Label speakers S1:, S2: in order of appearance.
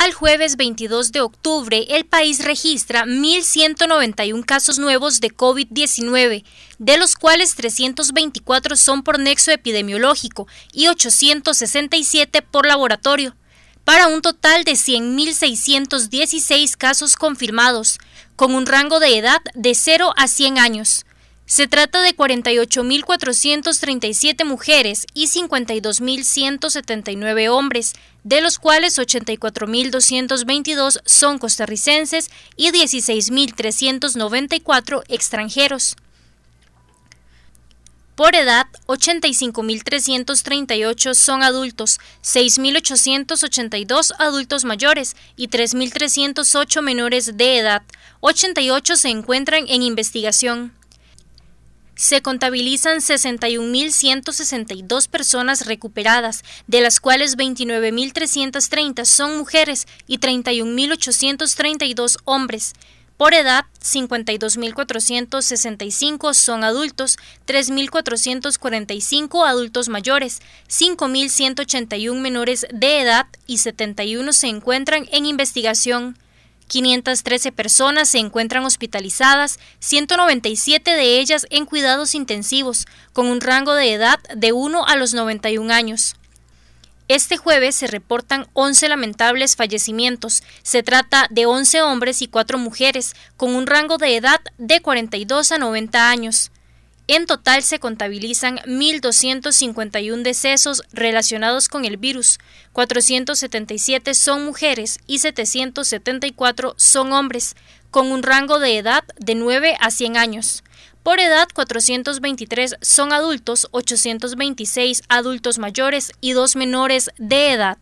S1: al jueves 22 de octubre, el país registra 1.191 casos nuevos de COVID-19, de los cuales 324 son por nexo epidemiológico y 867 por laboratorio, para un total de 100.616 casos confirmados, con un rango de edad de 0 a 100 años. Se trata de 48.437 mujeres y 52.179 hombres, de los cuales 84.222 son costarricenses y 16.394 extranjeros. Por edad, 85.338 son adultos, 6.882 adultos mayores y 3.308 menores de edad. 88 se encuentran en investigación se contabilizan 61.162 personas recuperadas, de las cuales 29.330 son mujeres y 31.832 hombres. Por edad, 52.465 son adultos, 3.445 adultos mayores, 5.181 menores de edad y 71 se encuentran en investigación. 513 personas se encuentran hospitalizadas, 197 de ellas en cuidados intensivos, con un rango de edad de 1 a los 91 años. Este jueves se reportan 11 lamentables fallecimientos. Se trata de 11 hombres y 4 mujeres, con un rango de edad de 42 a 90 años. En total se contabilizan 1.251 decesos relacionados con el virus, 477 son mujeres y 774 son hombres, con un rango de edad de 9 a 100 años. Por edad, 423 son adultos, 826 adultos mayores y dos menores de edad.